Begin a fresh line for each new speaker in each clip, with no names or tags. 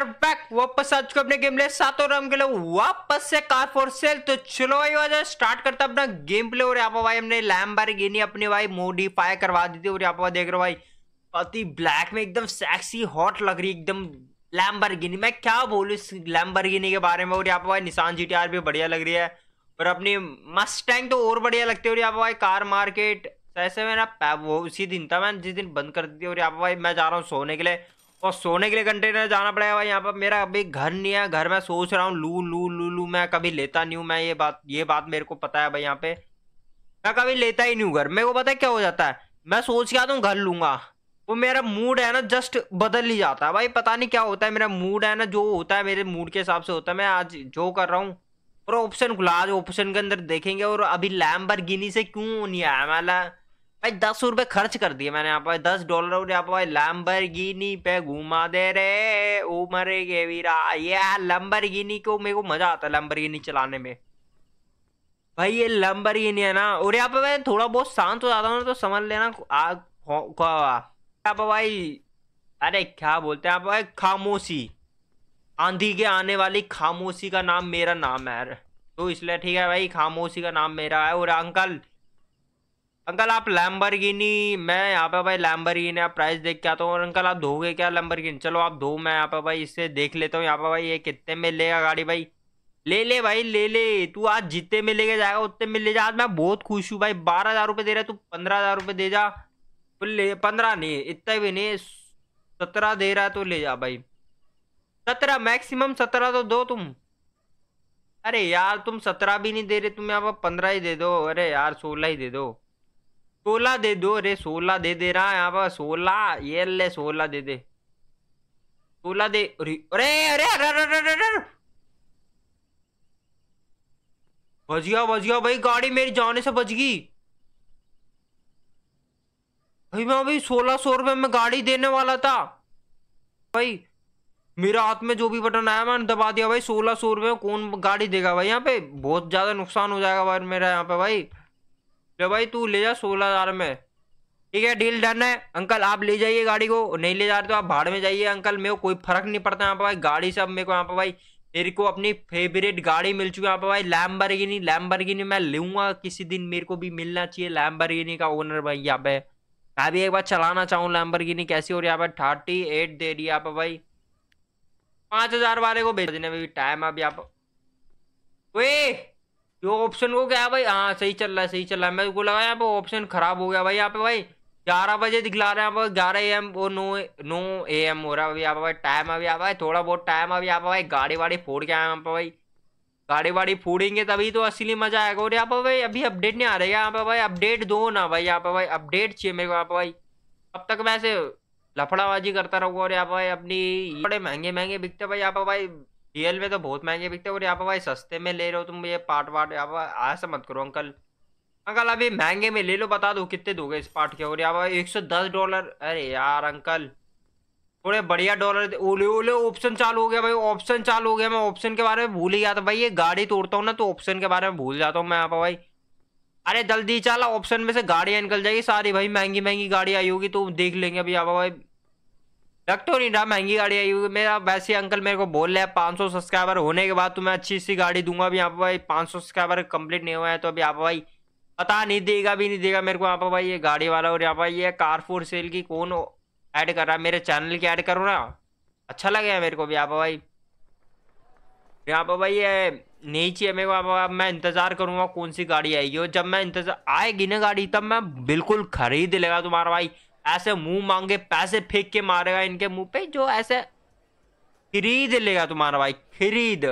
are back वापस आ चुके अपने गेम प्ले सातों राम के लिए वापस से कार फॉर सेल तो चलो भाई वजह स्टार्ट करता अपना गेम प्ले और यहाँ पर भाई हमने लैम लैम्बर्गिनी अपने भाई मोडिफाई करवा दी थी और यहाँ पर देख रहे हो भाई अति ब्लैक में एकदम सेक्सी हॉट लग रही एकदम लैम्बर्गिनी मैं क्या बोलूँ इस लैम्बर्गिनी के बारे में और यहाँ पर भाई निशान जी भी बढ़िया लग रही है और अपनी मस्टैंग तो और बढ़िया लगती है और यहाँ पर भाई कार मार्केट ऐसे में ना वो उसी दिन था मैं जिस दिन बंद कर दी और यहाँ पर भाई मैं जा रहा हूँ सोने के लिए और सोने के लिए कंटेनर जाना पड़ेगा भाई यहाँ पर मेरा अभी घर नहीं है घर में सोच रहा हूँ लू लू लू लू मैं कभी लेता नहीं हूँ मैं ये बात ये बात मेरे को पता है भाई यहाँ पे मैं कभी लेता ही नहीं हूँ घर मेरे को पता है क्या हो जाता है मैं सोच के आता हूँ घर लूंगा वो मेरा मूड है ना जस्ट बदल ही जाता है भाई पता नहीं क्या होता है मेरा मूड है ना जो होता है मेरे मूड के हिसाब से होता है मैं आज जो कर रहा हूँ और ऑप्शन खुला आज ऑप्शन के अंदर देखेंगे और अभी लैम्बर से क्यों नहीं आया मैं भाई दस रुपए खर्च कर दिए मैंने यहाँ पर दस डॉलर और यहाँ पर लैम्बरगिनी पे घुमा दे रे उमर के वीरा ये लैम्बरगिनी को मेरे को मजा आता है लंबर चलाने में भाई ये लंबर है ना और यहाँ पे मैं थोड़ा बहुत शांत हो जाता हूँ तो समझ लेना आग भाई अरे क्या बोलते हैं आप भाई खामोशी आंधी के आने वाली खामोशी का नाम मेरा नाम है तो इसलिए ठीक है भाई खामोशी का नाम मेरा है और अंकल अंकल आप लैम्बरगिनी मैं यहाँ पे भाई लैम्बरगिनी आप प्राइस देख के आता हूँ और अंकल आप धोगे क्या लैम्बरगिनी चलो आप धो मैं यहाँ पे भाई इससे देख लेता हूँ यहाँ पे भाई ये कितने में लेगा गाड़ी भाई ले ले भाई ले ले तू आज जितने में लेके जाएगा उतने में ले जा आज मैं बहुत खुश हूँ भाई बारह हज़ार रुपये दे रहा है तू पंद्रह हज़ार रुपये दे जा तो ले पंद्रह नहीं इतना भी नहीं सत्रह दे रहा है तो ले जा भाई सत्रह मैक्सिमम सत्रह तो दो तुम अरे यार तुम सत्रह भी नहीं दे रहे तुम यहाँ पर पंद्रह ही दे दो अरे यार सोलह ही दे दो सोलह दे दो अरे सोलह दे दे रहा यहाँ पर सोलह ये ले सोलह दे दे सोलह दे अरे अरे अरे अरे अरे बज गया बज गया भाई गाड़ी मेरी जाने से बच गई भाई मैं अभी सोलह सौ रुपये में गाड़ी देने वाला था भाई मेरा हाथ में जो भी बटन आया मैंने दबा दिया भाई सोलह सौ रुपये में कौन गाड़ी देगा भाई यहाँ पे बहुत ज़्यादा नुकसान हो जाएगा भाई मेरा यहाँ पे भाई ले भाई तू ले जा सोलह हज़ार में ठीक है डील डन है अंकल आप ले जाइए गाड़ी को नहीं ले जा रहे तो आप भाड़ में जाइए अंकल मेरे को कोई फर्क नहीं पड़ता यहाँ पर भाई गाड़ी सब मेरे को यहाँ पर भाई मेरे को अपनी फेवरेट गाड़ी मिल चुकी है यहाँ पर भाई लैम्बरगिनी लैम्बरगिनी मैं लूंगा किसी दिन मेरे को भी मिलना चाहिए लैम्बरगिनी का ओनर भाई यहाँ पे मैं भी एक बार चलाना चाहूँ लैम्बरगिनी कैसी हो रही है यहाँ पर थर्टी एट दे रही है भाई पाँच हज़ार वाले को भेज देने में भी टाइम अभी आप वे जो ऑप्शन को क्या है भाई हाँ सही चल रहा है सही चल रहा है मेरे को लगा यहाँ पे ऑप्शन खराब हो गया भाई यहाँ पे भाई ग्यारह बजे दिखला रहे हैं यहाँ पर ग्यारह ए एम वो नौ नौ ए एम हो रहा है अभी यहाँ पे भाई टाइम अभी यहाँ पे थोड़ा बहुत टाइम अभी यहाँ पे भाई गाड़ी वाड़ी फोड़ के आए यहाँ पे भाई गाड़ी वाड़ी फोड़ेंगे तभी तो असली मजा आएगा और यहाँ पे भाई अभी अपडेट नहीं आ रही है यहाँ पे भाई अपडेट दो ना भाई यहाँ पे भाई अपडेट चाहिए मेरे को यहाँ पे भाई अब तक मैं ऐसे लफड़ाबाजी करता रहूँगा और यहाँ पे भाई अपनी बड़े महंगे महंगे बिकते भाई यहाँ पे भाई रियल में तो बहुत महंगे बिकते हैं और यहाँ पर भाई सस्ते में ले रहे हो तुम ये पार्ट वार्ट यहाँ पर ऐसा मत करो अंकल अंकल अभी महंगे में ले लो बता दो कितने दोगे इस पार्ट के और यहाँ पर एक सौ दस डॉलर अरे यार अंकल थोड़े बढ़िया डॉलर ओले ओले ऑप्शन चालू हो गया भाई ऑप्शन चालू हो गया मैं ऑप्शन के बारे में भूल ही गया था भाई ये गाड़ी तोड़ता हूँ ना तो ऑप्शन के बारे में भूल जाता हूँ मैं यहाँ पर भाई अरे जल्दी चला ऑप्शन में से गाड़ियाँ निकल जाएगी सारी भाई महंगी महंगी गाड़ी आई होगी तो देख लेंगे अभी यहाँ पर भाई डक्टो नहीं रहा महंगी गाड़ी आई हुई मेरा वैसे अंकल मेरे को बोल रहे हैं पाँच सौ सब्सक्राइबर होने के बाद तुम्हें तो अच्छी सी गाड़ी दूंगा अभी यहाँ पर भाई पाँच सौ सब्सक्राइबर कंप्लीट नहीं हुआ है तो अभी यहाँ पर भाई पता नहीं देगा भी नहीं देगा मेरे को यहाँ पर भाई ये गाड़ी वाला और यहाँ पर ये कार फोर सेल की कौन ऐड कर रहा है मेरे चैनल की ऐड करो ना अच्छा लगे मेरे को अभी यहाँ पर भाई यहाँ पर भाई ये नहीं चाहिए मेरे को अब मैं इंतज़ार करूँगा कौन सी गाड़ी आएगी और जब मैं इंतज़ार आएगी ना गाड़ी तब मैं बिल्कुल खरीद लेगा तुम्हारा भाई ऐसे मुंह मांगे पैसे फेंक के मारेगा इनके मुंह पे जो ऐसे खरीद लेगा तुम्हारा भाई खरीद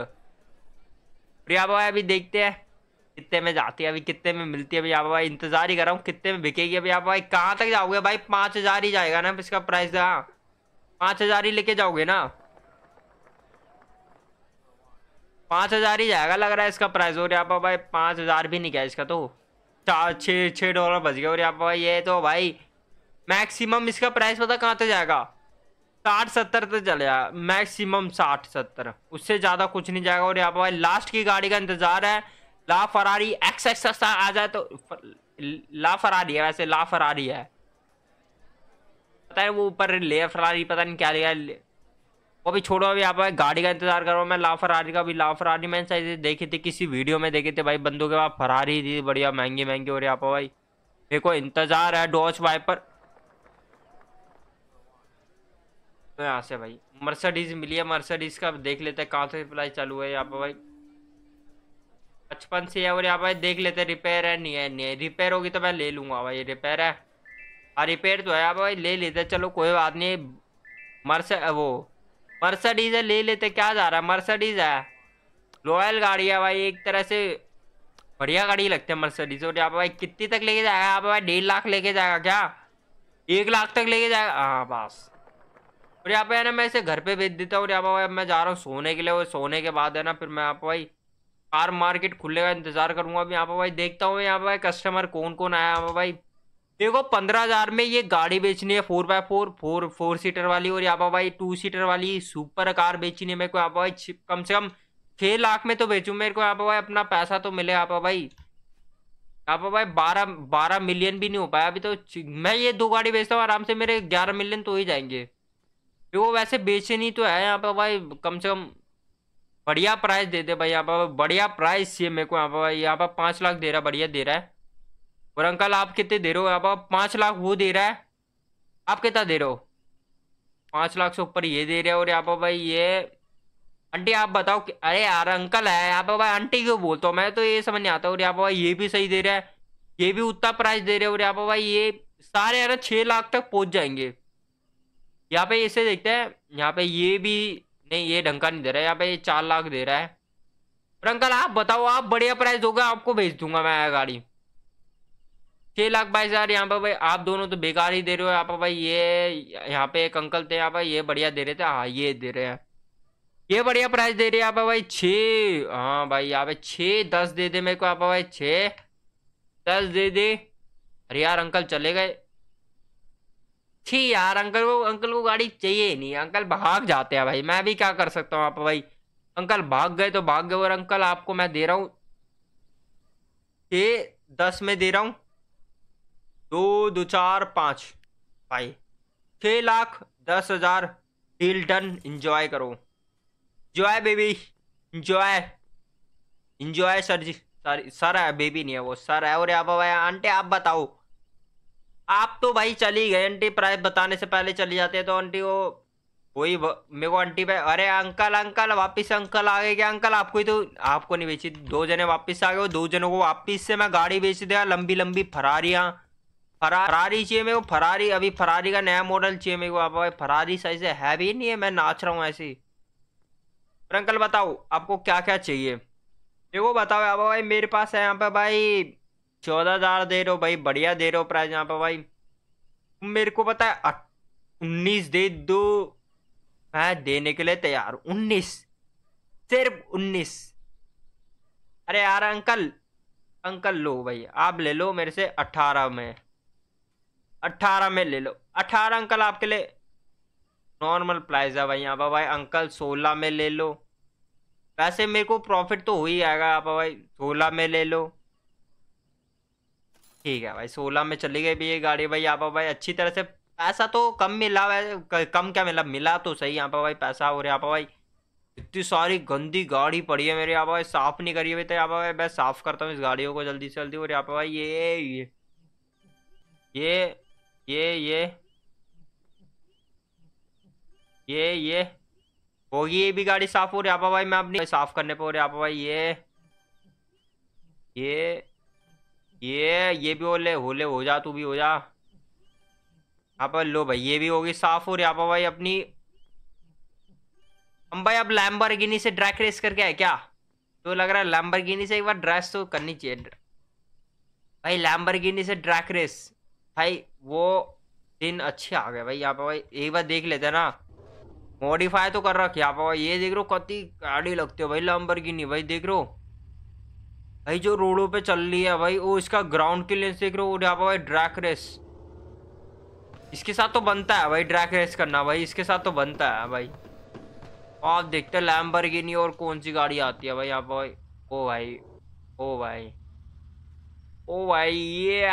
प्रिया भाई अभी देखते हैं कितने में जाती है अभी कितने में मिलती है भैया भाई इंतजार ही कर रहा हूँ कितने में बिकेगी अभी आप भाई कहाँ तक जाओगे भाई पाँच हजार ही जाएगा ना इसका प्राइस हाँ पाँच हजार ही लेके जाओगे ना पाँच हजार ही जाएगा लग रहा है इसका प्राइस और यहाँ भाई पाँच हजार भी नहीं गया इसका तो चार छः छः डॉलर बच गया और यहाँ भाई ये तो भाई मैक्सिमम इसका प्राइस पता कहाँ तक जाएगा साठ सत्तर तक चले जाएगा मैक्सिमम साठ सत्तर उससे ज़्यादा कुछ नहीं जाएगा और यहाँ पर लास्ट की गाड़ी का इंतज़ार है ला फरारी एक्स एक्स आ जाए तो ला फरारी है वैसे ला फरारी है पता है वो ऊपर ले फरारी पता नहीं क्या लिया वो भी छोड़ो अभी यहाँ पर गाड़ी का इंतजार करो मैं ला फरारी का भी ला फरारी मैंने सही देखी थी किसी वीडियो में देखे थे भाई बंदों के बाद फरारी थी बढ़िया महंगी महंगी और यहाँ पर भाई देखो इंतजार है डॉच वाइपर तो यहाँ से भाई मर्सडीज मिली है मर्सडीज का देख लेते हैं कहाँ से सप्लाई चालू है यहाँ पर भाई पचपन से है और यहाँ पर देख लेते हैं रिपेयर है नहीं है नहीं है रिपेयर होगी तो मैं ले लूँगा भाई रिपेयर है हाँ रिपेयर तो है यहाँ भाई ले लेते हैं चलो कोई बात नहीं मर्स वो मर्सडीज है ले लेते क्या जा रहा है मर्सडीज है रॉयल गाड़ी है भाई एक तरह से बढ़िया गाड़ी लगती है मर्सडीज और यहाँ भाई कितनी तक लेके जाएगा यहाँ भाई डेढ़ लाख लेके जाएगा क्या एक लाख तक लेके जाएगा हाँ बस और यहाँ पे है ना मैं इसे घर पे भेज देता हूँ और यहाँ पे भाई मैं जा रहा हूँ सोने के लिए और सोने के बाद है ना फिर मैं यहाँ पे भाई कार मार्केट खुलने का इंतजार करूंगा अब यहाँ पे भाई देखता हूँ यहाँ पे भाई कस्टमर कौन कौन आया यहाँ पे भाई देखो पंद्रह हजार में ये गाड़ी बेचनी है फोर बाय फोर फोर फोर सीटर वाली और यहाँ पे भाई टू सीटर वाली सुपर कार बेचनी है मेरे को यहाँ पे भाई कम से कम छह लाख में तो बेचू मेरे को यहाँ पे भाई अपना पैसा तो मिले यहाँ पे भाई यहाँ पे भाई बारह बारह मिलियन भी नहीं हो पाया अभी तो मैं ये दो गाड़ी बेचता हूँ आराम से मेरे ग्यारह मिलियन तो ही जाएंगे वो वैसे बेचे नहीं तो है यहाँ पर भाई कम से कम बढ़िया प्राइस दे दे भाई यहाँ पर बढ़िया प्राइस चाहिए मेरे को यहाँ पर भाई यहाँ पर पाँच लाख दे रहा है बढ़िया दे रहा है और अंकल आप कितने दे रहे हो यहाँ पर पाँच लाख वो दे रहा है आप कितना दे रहे हो पाँच लाख से ऊपर ये दे रहे हो और यहाँ पर भाई ये आंटी आप बताओ कि अरे यार अंकल है यहाँ पर भाई आंटी क्यों बोलता हूँ मैं तो ये समझ नहीं आता और यहाँ पर भाई ये भी सही दे रहा है ये भी उतना प्राइस दे रहे हो और यहाँ पर भाई ये सारे यार छः लाख तक पहुँच जाएंगे यहाँ पे इसे देखते हैं यहाँ पे ये भी नहीं ये डंका नहीं दे रहा है यहाँ पे ये चार लाख दे रहा है और अंकल आप बताओ आप बढ़िया प्राइस दोगे आपको भेज दूंगा मैं गाड़ी छः लाख बाईस हज़ार यहाँ पे भाई आप दोनों तो बेकार ही दे रहे हो यहाँ पे भाई ये यहाँ पे एक अंकल थे यहाँ पे ये बढ़िया दे रहे थे हाँ ये दे रहे हैं ये बढ़िया प्राइस दे रही है यहाँ भाई छः हाँ भाई यहाँ पे छः दस दे दे मेरे को यहाँ भाई छः दस दे दे अरे यार अंकल चले गए छी यार अंकल को अंकल को गाड़ी चाहिए नहीं अंकल भाग जाते हैं भाई मैं भी क्या कर सकता हूँ आप भाई अंकल भाग गए तो भाग गए और अंकल आपको मैं दे रहा हूँ ये दस में दे रहा हूँ दो दो चार पाँच भाई छ लाख दस हजार डील डन इंजॉय करो enjoy baby enjoy enjoy sir ji sir sir है बेबी नहीं है वो सर है और आप आंटी आप बताओ आप तो भाई चली गए आंटी प्राइस बताने से पहले चली जाते तो आंटी वो वही मेरे को आंटी भाई अरे अंकल अंकल वापस अंकल आ गए क्या अंकल आपको ही तो आपको नहीं बेची दो जने वापस आ गए दो जनों को वापस से मैं गाड़ी बेच दिया लंबी लंबी फरारियाँ फरा फरारी चाहिए मेरे को फरारी अभी फरारी का नया मॉडल चाहिए मेरे को आप फरारी साइज है भी नहीं है मैं नाच रहा हूँ ऐसे अंकल बताओ आपको क्या क्या चाहिए मेरे को बताओ आप भाई मेरे पास है यहाँ पे भाई चौदह हजार दे रहे हो भाई बढ़िया दे रहे हो प्राइस यहाँ पर भाई मेरे को पता है उन्नीस दे दो मैं देने के लिए तैयार उन्नीस सिर्फ उन्नीस अरे यार अंकल अंकल लो भाई आप ले लो मेरे से अट्ठारह में अट्ठारह में ले लो अट्ठारह अंकल आपके लिए नॉर्मल प्राइस है भाई यहाँ पर भाई अंकल सोलह में ले लो वैसे मेरे को प्रॉफिट तो हो ही आएगा यहाँ पर भाई सोलह में ले लो ठीक है भाई सोलह में चली गई भी ये गाड़ी भाई यहाँ पर भाई अच्छी तरह से पैसा तो कम मिला कम क्या मिला मिला तो सही यहाँ पर भाई पैसा और यहाँ पर भाई इतनी सारी गंदी गाड़ी पड़ी है मेरे यहाँ पर भाई साफ नहीं करी हुई तो यहाँ पर भाई मैं साफ करता हूँ इस गाड़ियों को जल्दी से जल्दी और यहाँ पर भाई ये ये ये ये ये ये ये होगी ये भी गाड़ी साफ हो रही आपा भाई मैं अपनी साफ करने पे हो रही आपा भाई ये ये ये ये भी होले होले हो जा तू भी हो जा यहाँ पर लो भाई ये भी होगी साफ और यहाँ पर भाई अपनी हम भाई अब लैम्बर से ड्रैक रेस करके आए क्या तो लग रहा है लैम्बरगिनी से एक बार ड्रेस तो करनी चाहिए भाई लैम्बरगिनी से ड्रैक रेस भाई वो दिन अच्छे आ गए भाई यहाँ पर भाई एक बार देख लेते ना मॉडिफाई तो कर रखे यहाँ पर भाई ये देख रहे हो कति गाड़ी लगती हो भाई लैम्बरगिनी भाई देख रहे हो भाई जो रोडो पे चल रही है भाई वो इसका ग्राउंड क्लियरेंस देख रहे हो और यहाँ पर भाई ड्रैक रेस इसके साथ तो बनता है भाई ड्रैक रेस करना भाई इसके साथ तो बनता है भाई आप देखते हैं लैम्बरगिनी और कौन सी गाड़ी आती है भाई यहाँ पर भाई ओ भाई ओ भाई ओ भाई ये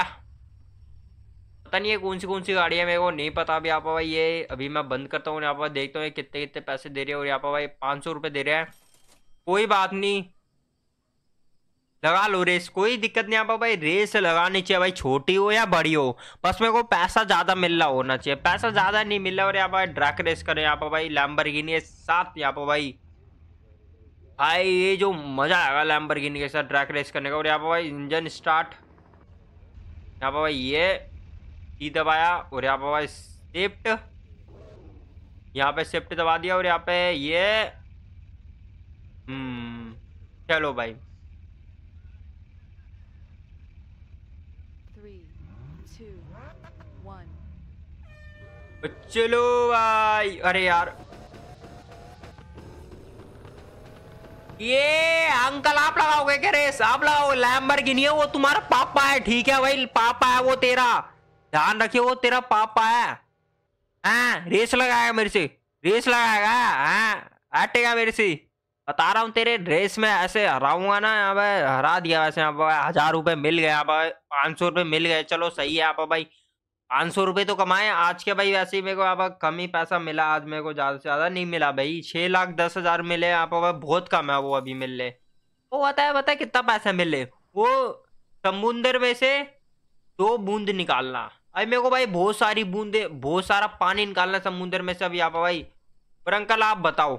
पता नहीं है कौन सी कौन सी गाड़ी है मेरे को नहीं पता अभी यहाँ पर भाई ये अभी मैं बंद करता हूँ यहाँ पर देखता हूँ कितने कितने पैसे दे रहे हैं और यहाँ पर भाई पाँच सौ रुपये दे रहे हैं कोई बात नहीं लगा लो रेस कोई दिक्कत नहीं आप भाई रेस लगानी चाहिए भाई छोटी हो या बड़ी हो बस मेरे को पैसा ज़्यादा मिल रहा होना चाहिए पैसा ज़्यादा नहीं मिल रहा और यहाँ भाई ड्रैक रेस करें यहाँ पर भाई लैम्बर गिनी साथ यहाँ पर भाई भाई ये जो मज़ा आएगा लैम्बर लैम्बरगिनी के साथ ड्रैक रेस करने का और यहाँ पर भाई इंजन स्टार्ट यहाँ पर भाई ये टी दबाया और यहाँ पर भाई सिफ्ट यहाँ पे शिफ्ट दबा दिया और यहाँ पे ये हम्म, चलो भाई चलो भाई अरे यार ये अंकल आप लगाओगे क्या रेस आप लगाओ लैम्बर है वो तुम्हारा पापा है ठीक है भाई पापा है वो तेरा ध्यान रखिए वो तेरा पापा है आ, रेस लगाएगा मेरे से रेस लगाएगा हटेगा मेरे से बता रहा हूँ तेरे ड्रेस में ऐसे हराऊंगा ना अब हरा दिया वैसे अब हजार रुपए मिल गए अब पाँच सौ रुपये मिल गए चलो सही है आप भाई पाँच सौ रुपये तो कमाए आज के भाई वैसे ही मेरे को आप कम ही पैसा मिला आज मेरे को ज़्यादा से ज़्यादा नहीं मिला भाई छः लाख दस हज़ार मिले आप बहुत कम है वो अभी ले वो बताए बताए कितना पैसा मिले वो समुंदर में से दो बूंद निकालना अभी मेरे को भाई बहुत सारी बूंदे बहुत सारा पानी निकालना समुंदर में से अभी आप भाई और अंकल आप बताओ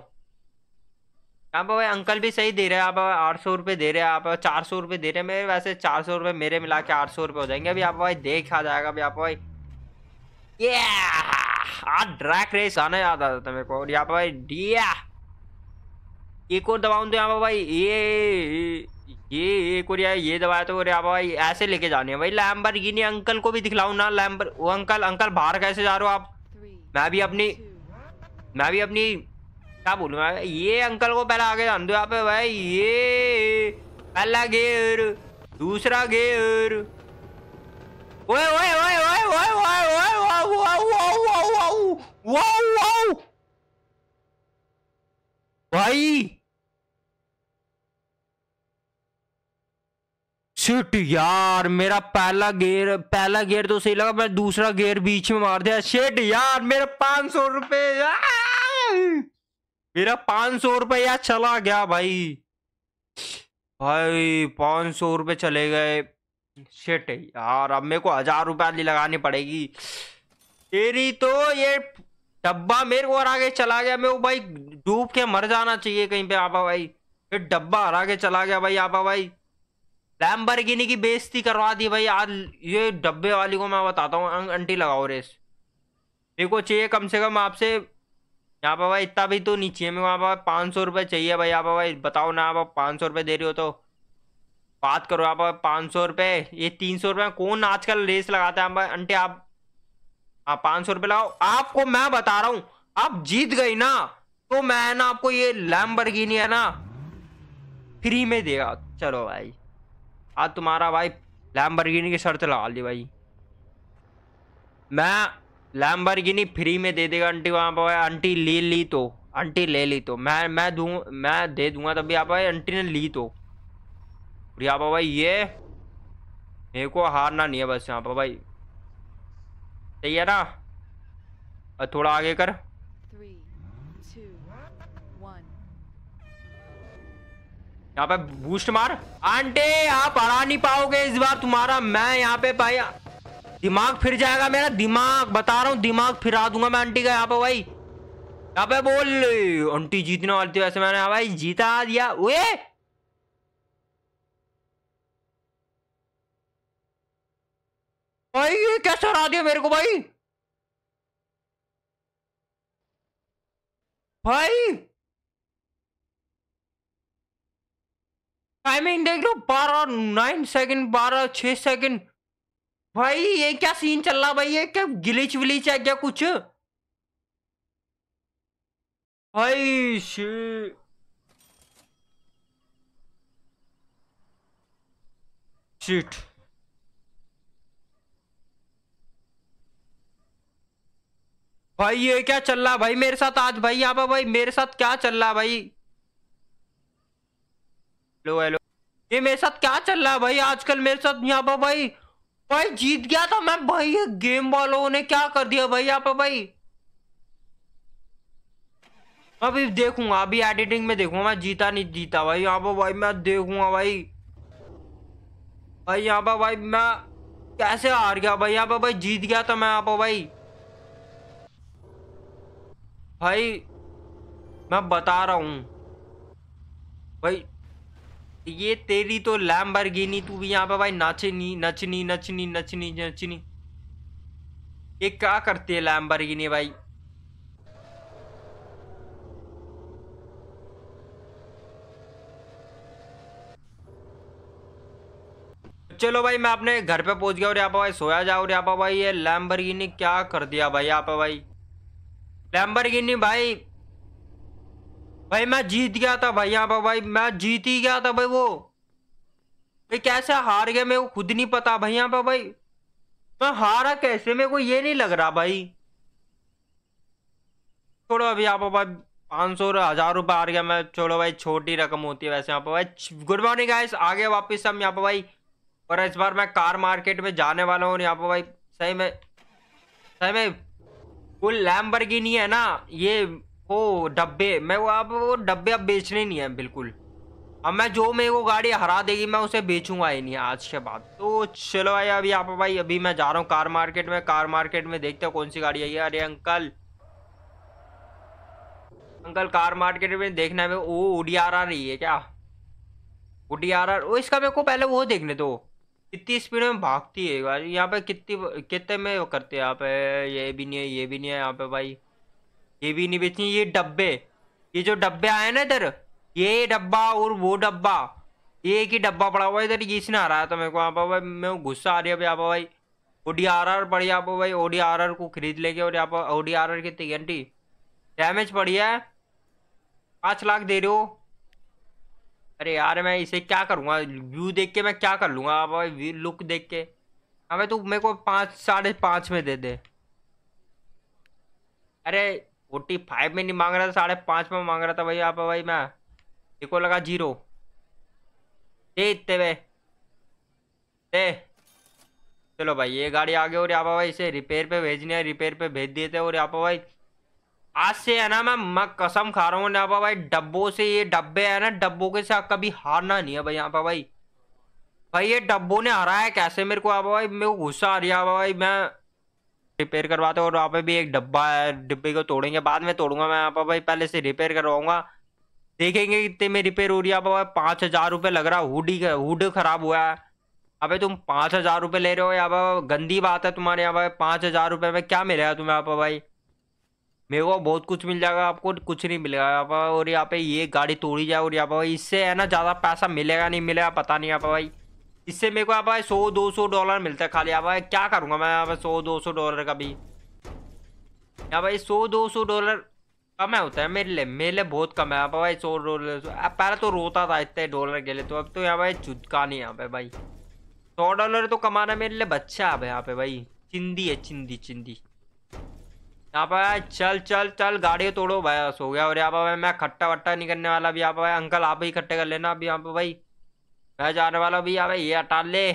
आप भाई अंकल भी सही दे रहे हैं आप आठ सौ रुपये दे रहे हैं आप चार सौ रुपये दे रहे हैं मेरे वैसे चार सौ रुपये मेरे मिला के आठ सौ रुपये हो जाएंगे अभी आप भाई देखा जाएगा अभी आप भाई ड्रैक रेस आना याद आता था मेरे को और यहाँ पर भाई डिया एक और दबाऊ तो यहाँ पर भाई ये ये एक और यार ये दबाया तो और यहाँ पर भाई ऐसे लेके जाने है भाई लैम्बर ये अंकल को भी दिखलाऊ ना लैम्बर वो अंकल अंकल बाहर कैसे जा रहे हो आप मैं भी अपनी मैं भी अपनी क्या बोलूँ मैं ये अंकल को पहले आगे जान दो यहाँ पे भाई ये पहला गेर दूसरा गेर ओए ओए ओए वाओ वाओ भाई शिट यार मेरा पहला गियर पहला गियर तो सही लगा मैं दूसरा गियर बीच में मार दिया शिट यार मेरा पांच सौ रुपये मेरा पांच सौ रुपये यार चला गया भाई भाई पांच सौ रुपये चले गए शिट यार अब मेरे को हजार रुपया लगानी पड़ेगी तेरी तो ये डब्बा मेरे को हरा के चला गया मैं वो भाई डूब के मर जाना चाहिए कहीं पे आपा भाई फिर डब्बा हरा के चला गया भाई आपा भाई लैम्बरगिनी की बेइज्जती करवा दी भाई आज ये डब्बे वाली को मैं बताता हूँ अंटी लगाओ रेस मेरे को चाहिए कम से कम आपसे यहाँ पा भाई इतना भी तो नहीं चाहिए मेरे को पाँच सौ रुपये चाहिए भाई आपा भाई बताओ ना आप पाँच सौ रुपये दे रहे हो तो बात करो आप पाँच सौ रुपये ये तीन सौ रुपये कौन आजकल रेस लगाता है आप आंटी आप आप पांच सौ रुपए लगाओ आपको मैं बता रहा हूं आप जीत गई ना तो मैं ना आपको ये लैम्बरगिनी है ना फ्री में देगा चलो भाई आज तुम्हारा भाई लैम्बरगिनी की शर्त लगा ली भाई मैं लैम्बरगिनी फ्री में दे देगा आंटी वहां पर आंटी ले ली तो आंटी ले ली तो मैं मैं दू मैं दे दूंगा तभी आप भाई आंटी ने ली तो यहाँ पर भाई ये मेरे को हारना नहीं है बस यहाँ पर भाई सही है ना और थोड़ा आगे कर यहाँ पे बूस्ट मार आंटे आप हरा नहीं पाओगे इस बार तुम्हारा मैं यहाँ पे भाई दिमाग फिर जाएगा मेरा दिमाग बता रहा हूँ दिमाग फिरा दूंगा मैं आंटी का यहाँ पे भाई यहाँ पे बोल आंटी जीतने वाली थी वैसे मैंने हाँ भाई जीता दिया वे भाई ये कैसे हरा दिया मेरे को भाई भाई टाइमिंग देख लो बारह नाइन सेकंड बारह छ सेकंड भाई ये क्या सीन चल रहा भाई ये क्या गिलीच विलीच है क्या कुछ भाई शे भाई ये क्या चल रहा भाई मेरे साथ आज भाई यहाँ पर भाई मेरे साथ क्या चल रहा भाई हेलो हेलो ये मेरे साथ क्या चल रहा है भाई आजकल मेरे साथ यहाँ पर भाई भाई जीत गया था मैं भाई ये गेम वालों ने क्या कर दिया भाई यहाँ पर भाई अभी देखूंगा अभी एडिटिंग में देखूंगा मैं जीता नहीं जीता भाई यहाँ पर भाई मैं देखूंगा भाई भाई यहाँ पर भाई मैं कैसे हार गया भाई यहाँ पर भाई जीत गया था मैं यहाँ पर भाई भाई मैं बता रहा हूँ भाई ये तेरी तो लैम्बरगिनी तू भी यहाँ पे भाई नाचनी नचनी नचनी नचनी नचनी ये क्या करती है लैम्बरगिनी भाई चलो भाई मैं अपने घर पे पहुंच गया और यहाँ पे भाई सोया जाओ और यहाँ पे भाई ये लैम्बरगिनी क्या कर दिया भाई यहाँ पे भाई लैम्बरगिनी भाई भाई मैं जीत गया था भाई यहाँ पर भाई मैं जीत ही गया था भाई वो भाई कैसे हार गया मेरे को खुद नहीं पता भाई यहाँ पर भाई मैं हारा कैसे मेरे को ये नहीं लग रहा भाई छोड़ो अभी यहाँ पर भाई पाँच सौ हजार रुपये हार गया मैं छोड़ो भाई छोटी रकम होती है वैसे यहाँ पर भाई गुड मॉर्निंग आए आगे वापिस हम यहाँ पर भाई और इस बार मैं कार मार्केट में जाने वाला हूँ यहाँ पर भाई सही में सही में वो लैम्बरगिनी है ना ये वो डब्बे मैं वो आप वो डब्बे अब बेचने नहीं है बिल्कुल अब मैं जो मेरे को गाड़ी हरा देगी मैं उसे बेचूंगा ही नहीं आज के बाद तो चलो भाई अभी आप भाई अभी मैं जा रहा हूँ कार मार्केट में कार मार्केट में देखते हो कौन सी गाड़ी आई है अरे अंकल अंकल कार मार्केट में देखना है वो उडी आ रही है क्या उडी ओ इसका मेरे को पहले वो देखने दो इतनी स्पीड में भागती है यार यहाँ पे कितनी कितने में वो करते हैं यहाँ पे ये भी नहीं है ये भी नहीं है यहाँ पे भाई ये भी नहीं बेचनी ये डब्बे ये जो डब्बे आए ना इधर ये डब्बा और वो डब्बा ये एक ही डब्बा पड़ा हुआ इधर ये इसने हराया था मेरे को यहाँ पे भाई मैं को गुस्सा आ रही है यहाँ पे भाई ओ डी आर आर पड़ी यहाँ पे भाई ओ डी आर आर को खरीद लेके और यहाँ पर ओ डी आर आर कितनी घंटी डैमेज पड़ी है पाँच लाख दे रहे हो अरे यार मैं इसे क्या करूँगा व्यू देख के मैं क्या कर लूँगा आप व्यू लुक देख के हाँ भाई तू मेरे को पाँच साढ़े पाँच में दे दे अरे फोर्टी फाइव में नहीं मांग रहा था साढ़े पाँच में मांग रहा था भाई आप भाई मैं देखो लगा जीरो दे इतने वे दे चलो भाई ये गाड़ी आ गई और यहाँ भाई इसे रिपेयर पे भेजनी है रिपेयर पे भेज दिए थे और यहाँ भाई आज से है ना मैं मैं कसम खा रहा हूँ ना भाई डब्बों से ये डब्बे है ना डब्बों के साथ कभी हारना नहीं है भाई यहाँ पर भाई भाई ये डब्बों ने हराया कैसे मेरे को आप भाई मेरे को गुस्सा आ रहा है भाई मैं रिपेयर करवाते और वहाँ पे भी एक डब्बा है डिब्बे को तोड़ेंगे बाद में तोड़ूंगा मैं यहाँ भाई पहले से रिपेयर करवाऊंगा देखेंगे कितने में रिपेयर हो रही है भाई पाँच हज़ार रुपये लग रहा हुडी हुड खराब हुआ है अब तुम पाँच हज़ार रुपये ले रहे हो यहाँ गंदी बात है तुम्हारे यहाँ पाँच हज़ार रुपये में क्या मिलेगा तुम्हें आप भाई मेरे को बहुत कुछ मिल जाएगा आपको कुछ नहीं मिलेगा यहाँ पर और यहाँ पे ये गाड़ी तोड़ी जाए और यहाँ पर इससे है ना ज़्यादा पैसा मिलेगा नहीं मिलेगा पता नहीं यहाँ भाई इससे मेरे को यहाँ भाई सौ दो सौ डॉलर मिलता है खाली यहाँ भाई क्या करूँगा मैं यहाँ पर सौ दो सौ डॉलर का भी यहाँ भाई सौ दो सौ डॉलर कम है होता है मेरे लिए मेरे लिए बहुत कम है यहाँ पर भाई सौ डॉलर पहले तो रोता था इतने डॉलर के लिए तो अब तो यहाँ भाई चुटका नहीं यहाँ पे भाई सौ डॉलर तो कमाना मेरे लिए बच्चा है यहाँ पे भाई चिंदी है चिंदी चिंदी यहाँ पर चल चल चल गाड़ी तोड़ो बस हो गया और यहाँ पर मैं खट्टा वट्टा नहीं करने वाला अभी यहाँ पर अंकल आप ही इकट्ठे कर लेना अभी यहाँ पर भाई मैं जाने वाला अभी यहाँ ये हटा ले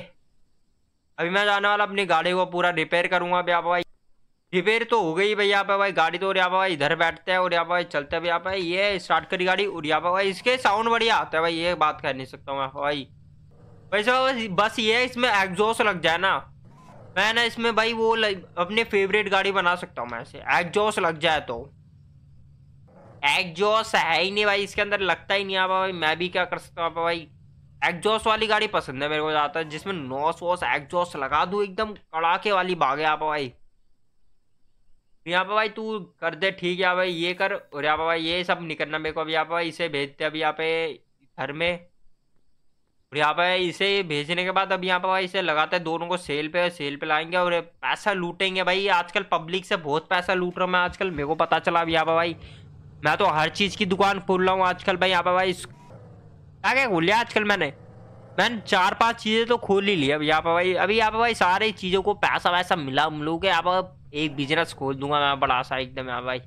अभी मैं जाने वाला अपनी गाड़ी को पूरा रिपेयर करूँगा अभी यहाँ भाई रिपेयर तो हो गई भाई यहाँ पर भाई गाड़ी तो और यहाँ पर भाई इधर बैठते हैं और यहाँ पर भाई चलते हैं यहाँ पर ये स्टार्ट करी गाड़ी और यहाँ पर भाई इसके साउंड बढ़िया आता है भाई ये बात कर नहीं सकता हूँ भाई वैसे बस ये इसमें एग्जॉस्ट लग जाए ना मैं ना इसमें भाई वो अपने फेवरेट गाड़ी बना सकता हूँ मैं ऐसे एग्जॉस लग जाए तो एग्जॉस है ही नहीं भाई इसके अंदर लगता ही नहीं आप भाई मैं भी क्या कर सकता हूँ भाई एग्जॉस वाली गाड़ी पसंद है मेरे को ज़्यादा जिसमें नॉस वॉस एग्जॉस लगा दूँ एकदम कड़ाके वाली भागे आप भाई यहाँ पे भाई तू कर दे ठीक है भाई ये कर और यहाँ पे भाई ये सब निकलना मेरे को अभी यहाँ पे भाई इसे भेजते अभी यहाँ पे घर में और यहाँ पर इसे भेजने के बाद अब यहाँ पर भाई इसे लगाते हैं दोनों को सेल पे सेल पे लाएंगे और पैसा लूटेंगे भाई आजकल पब्लिक से बहुत पैसा लूट रहा हूँ मैं आजकल मेरे को पता चला अब यहाँ पर भाई मैं तो हर चीज़ की दुकान खोल रहा हूँ आजकल भाई यहाँ पर भाई क्या क्या खोल लिया आजकल मैंने मैंने चार पाँच चीज़ें तो खोल ही ली अब यहाँ पर भाई अभी यहाँ पर भाई सारी चीज़ों को पैसा वैसा मिला मिलू के यहाँ पर एक बिजनेस खोल दूंगा मैं बड़ा सा एकदम यहाँ भाई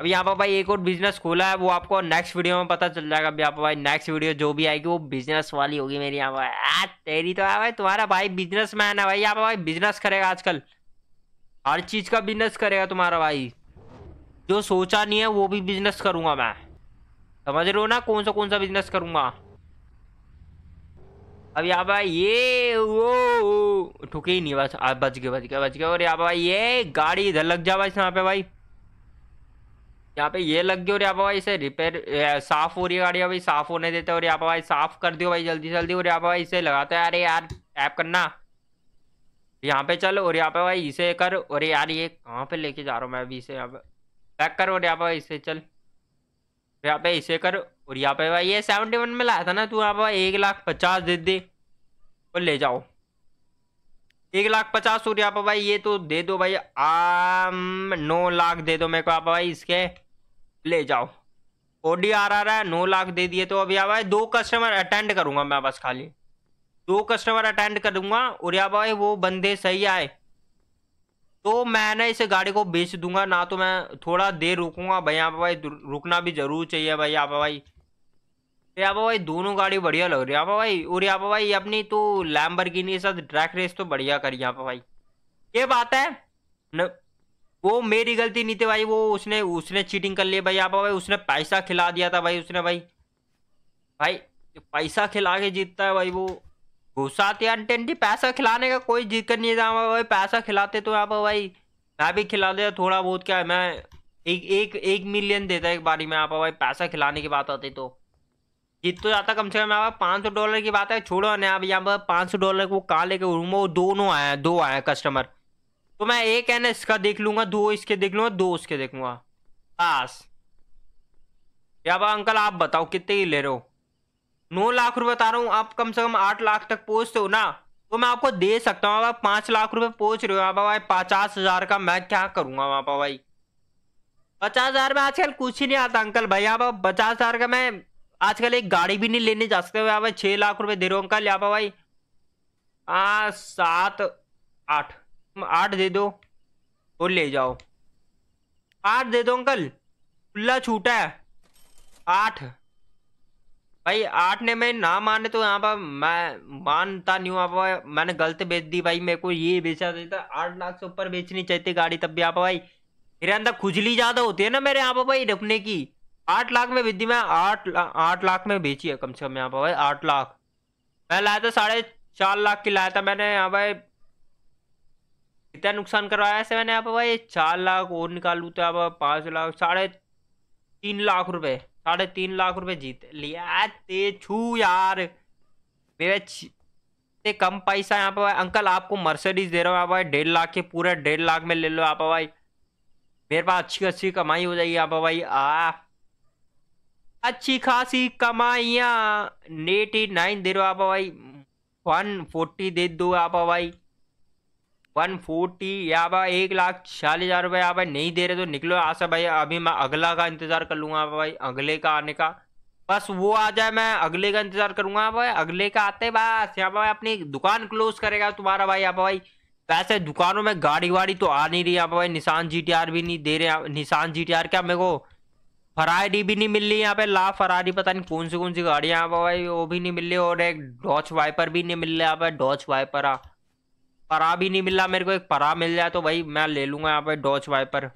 अब यहाँ पर भाई एक और बिजनेस खोला है वो आपको नेक्स्ट वीडियो में पता चल जाएगा अभी पर भाई नेक्स्ट वीडियो जो भी आएगी वो बिजनेस वाली होगी मेरी यहाँ पर आज तेरी तो है भाई तुम्हारा भाई बिजनेस मैन है भाई यहाँ पर भाई बिजनेस करेगा आजकल हर चीज का बिजनेस करेगा तुम्हारा भाई जो सोचा नहीं है वो भी बिजनेस करूंगा मैं समझ रहे हो ना कौन सा कौन सा बिजनेस करूंगा अब यहाँ भाई ये वो ठुके ही नहीं बस बच गए बच गए बच गए और यहाँ भाई ये गाड़ी इधर लग जा भाई यहाँ पे भाई यहाँ पे ये लग गया और यहाँ पे भाई इसे रिपेयर साफ हो रही है गाड़ी भाई साफ होने देते और यहाँ पे भाई साफ कर दियो भाई जल्दी जल्दी और यहाँ पे भाई इसे लगाते हैं यार टैप करना यहाँ पे चल और यहाँ पे भाई इसे कर और यार ये कहाँ पे लेके जा रहा हूँ मैं अभी इसे यहाँ पे पैक कर और यहाँ पे इसे चल यहाँ पे इसे कर और यहाँ पे भाई ये सेवेंटी वन में लाया था ना तू यहाँ पे एक लाख पचास दे दे और ले जाओ एक लाख पचास हो आप भाई ये तो दे दो भाई आम नौ लाख दे दो मेरे को आपा भाई इसके ले जाओ ओडी आ रहा है नौ लाख दे दिए तो अभी आप भाई दो कस्टमर अटेंड करूंगा मैं बस खाली दो कस्टमर अटेंड करूंगा और या भाई वो बंदे सही आए तो मैं ना इस गाड़ी को बेच दूंगा ना तो मैं थोड़ा देर रुकूंगा भाई यहाँ भाई रुकना भी जरूर चाहिए भाई यहाँ भाई यहाँ पर भाई दोनों गाड़ी बढ़िया लग रही है यहाँ भाई और यहाँ भाई अपनी तो लैम्बरगिनी के साथ ट्रैक रेस तो बढ़िया करी यहाँ पर भाई ये बात है न, वो मेरी गलती नहीं थी भाई वो उसने उसने चीटिंग कर लिया भाई यहाँ भाई उसने पैसा खिला दिया था भाई उसने भाई भाई पैसा खिला के जीतता है भाई वो गुस्सा थी तो अनटेंटी पैसा खिलाने का कोई जिक्र नहीं था भाई पैसा खिलाते तो यहाँ भाई मैं भी खिला देता थोड़ा बहुत क्या है मैं एक एक एक मिलियन देता एक बारी में यहाँ भाई पैसा खिलाने की बात आती तो जीत तो जाता कम से कम यहाँ पर पाँच सौ डॉलर की बात है छोड़ो ना अब यहाँ पर पाँच सौ डॉलर को कहा लेके उड़ूंगा वो दोनों आए हैं दो आए हैं कस्टमर तो मैं एक है ना इसका देख लूंगा दो इसके देख लूंगा दो उसके देख लूंगा पास यहाँ पर अंकल आप बताओ कितने ही ले रहे हो नौ लाख रुपए बता रहा हूँ आप कम से कम आठ लाख तक पहुँचते हो ना तो मैं आपको दे सकता हूँ आप पाँच लाख रुपये पहुँच रहे हो यहाँ पर भाई पचास हज़ार का मैं क्या करूँगा वहाँ पर भाई पचास हज़ार में आजकल कुछ ही नहीं आता अंकल भाई यहाँ पर पचास हज़ार का मैं आजकल एक गाड़ी भी नहीं लेने जा सकते हुए भाई छह लाख रुपए दे रहे हो अंकल लिया भाई हाँ सात आठ आठ दे दो और ले जाओ आठ दे दो अंकल खुला छूटा है आठ भाई आठ ने मैं ना माने तो यहाँ पर मैं मानता नहीं हूँ आप मैंने गलत बेच दी भाई मेरे को ये बेचा देता आठ लाख से ऊपर बेचनी चाहिए गाड़ी तब भी आप भाई मेरे अंदर खुजली ज़्यादा होती है ना मेरे यहाँ पर भाई रखने की आठ लाख में विधि में आठ आठ लाख में बेची है कम से कम यहाँ पर भाई आठ लाख मैं लाया था साढ़े चार लाख की लाया था मैंने यहाँ भाई इतना नुकसान करवाया ऐसे मैंने यहाँ पर भाई चार लाख और निकालू तो यहाँ पर पाँच लाख साढ़े तीन लाख रुपए साढ़े तीन लाख रुपए जीत लिया ते छू यार मेरे ते कम पैसा यहाँ पर अंकल आपको मर्सडीज दे रहा हूँ यहाँ भाई डेढ़ लाख के पूरे डेढ़ लाख में ले लो आप भाई मेरे पास अच्छी अच्छी कमाई हो जाएगी यहाँ पर भाई आ अच्छी खासी कमाइया नेटी नाइन दे रहा भाई वन फोर्टी दे दो आप भाई वन फोर्टी या भाई एक लाख छियालीस हज़ार रुपये आप भाई नहीं दे रहे तो निकलो आशा भाई अभी मैं अगला का इंतज़ार कर लूँगा भाई अगले का आने का बस वो आ जाए मैं अगले का इंतज़ार आप भाई अगले का आते बस यहाँ भाई अपनी दुकान क्लोज करेगा तुम्हारा भाई आप भाई वैसे दुकानों में गाड़ी वाड़ी तो आ नहीं रही आप भाई निशान जी भी नहीं दे रहे निशान जी क्या मेरे को फरारी भी नहीं मिल रही यहाँ पे ला फरारी पता नहीं कौन सी कौन सी गाड़ी यहाँ पे भाई वो भी नहीं मिल रही और एक डॉच वाइपर भी नहीं मिल रहा यहाँ पे डॉच वाइपर आ परा भी नहीं मिल रहा मेरे को एक परा मिल जाए तो भाई मैं ले लूंगा यहाँ पे डॉच वाइपर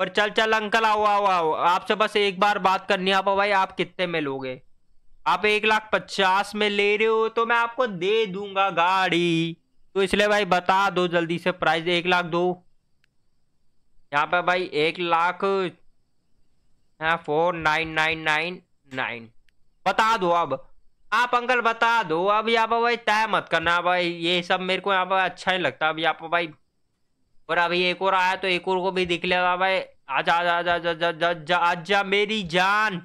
और चल चल अंकल आओ आओ आओ आपसे बस एक बार बात करनी है आप भाई आप कितने में लोगे आप एक लाख पचास में ले रहे हो तो मैं आपको दे दूंगा गाड़ी तो इसलिए भाई बता दो जल्दी से प्राइस एक लाख दो यहाँ पे भाई एक लाख हाँ four nine nine nine nine बता दो अब आप अंकल बता दो अब यहाँ पर भाई तय मत करना भाई ये सब मेरे को यहाँ पर अच्छा नहीं लगता अब यहाँ पर भाई और अभी एक और आया तो एक और को भी दिख लेगा भाई आजा आजा आजा आजा आजा आजा आजा मेरी जान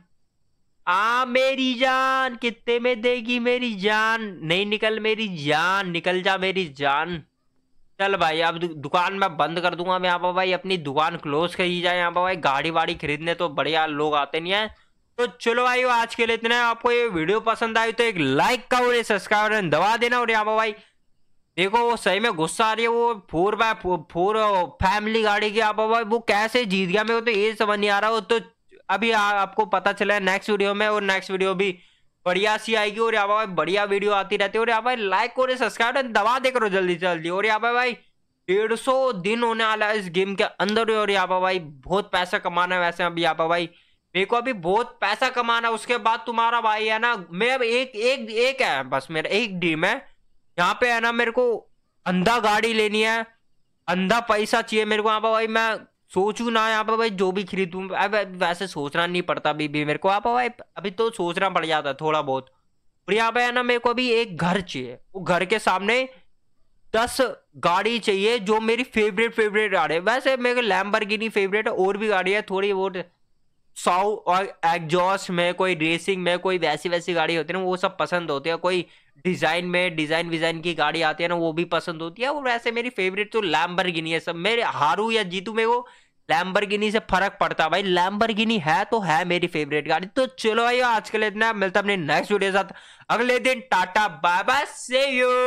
आ हाँ, मेरी जान कितने में देगी मेरी जान नहीं निकल मेरी जान निकल जा मेरी जान चल भाई अब दुकान मैं बंद कर दूंगा मैं यहाँ पर भाई अपनी दुकान क्लोज करी जाए यहाँ पर भाई गाड़ी वाड़ी खरीदने तो बढ़िया लोग आते नहीं है तो चलो भाई आज के लिए इतना आपको ये वीडियो पसंद आई तो एक लाइक का और सब्सक्राइब बटन दबा देना और यहाँ पर भाई देखो वो सही में गुस्सा आ रही है वो फोर बाय फोर फैमिली गाड़ी की आप भाई वो कैसे जीत गया मेरे को तो ये समझ नहीं आ रहा हो तो अभी आ, आपको पता चला है नेक्स्ट वीडियो में और नेक्स्ट वीडियो भी बढ़िया सी आएगी और यहाँ भाई बढ़िया वीडियो आती रहती है और यहाँ भाई लाइक और सब्सक्राइब दबा दे करो जल्दी जल्दी और यहाँ भाई डेढ़ सौ दिन होने वाला है इस गेम के अंदर और यहाँ भाई बहुत पैसा कमाना है वैसे अभी यहाँ भाई मेरे को अभी बहुत पैसा कमाना है उसके बाद तुम्हारा भाई है ना मैं अब एक एक एक है बस मेरा एक डीम है यहाँ पे है ना मेरे को अंधा गाड़ी लेनी है अंधा पैसा चाहिए मेरे को यहाँ भाई मैं सोचू ना यहाँ पर भाई जो भी खरीदूँ अब वैसे सोचना नहीं पड़ता अभी भी मेरे को आप भाई अभी तो सोचना पड़ जाता थोड़ा बहुत और यहाँ पे है ना मेरे को अभी एक घर चाहिए वो घर के सामने दस गाड़ी चाहिए जो मेरी फेवरेट फेवरेट गाड़ी है वैसे मेरे को लैम्बर फेवरेट है और भी गाड़ी है थोड़ी बहुत साउ और एग्जॉस्ट में कोई रेसिंग में कोई वैसी वैसी गाड़ी होती है ना वो सब पसंद होती है कोई डिजाइन में डिजाइन विजाइन की गाड़ी आती है ना वो भी पसंद होती है और वैसे मेरी फेवरेट तो लैम्बरगिनी है सब मेरे हारू या जीतू में वो लैम्बरगिनी से फर्क पड़ता है भाई लैम्बरगिनी है तो है मेरी फेवरेट गाड़ी तो चलो भाई आज के लिए इतना मिलता अपने नेक्स्ट वीडियो के साथ अगले दिन tata bye bye see you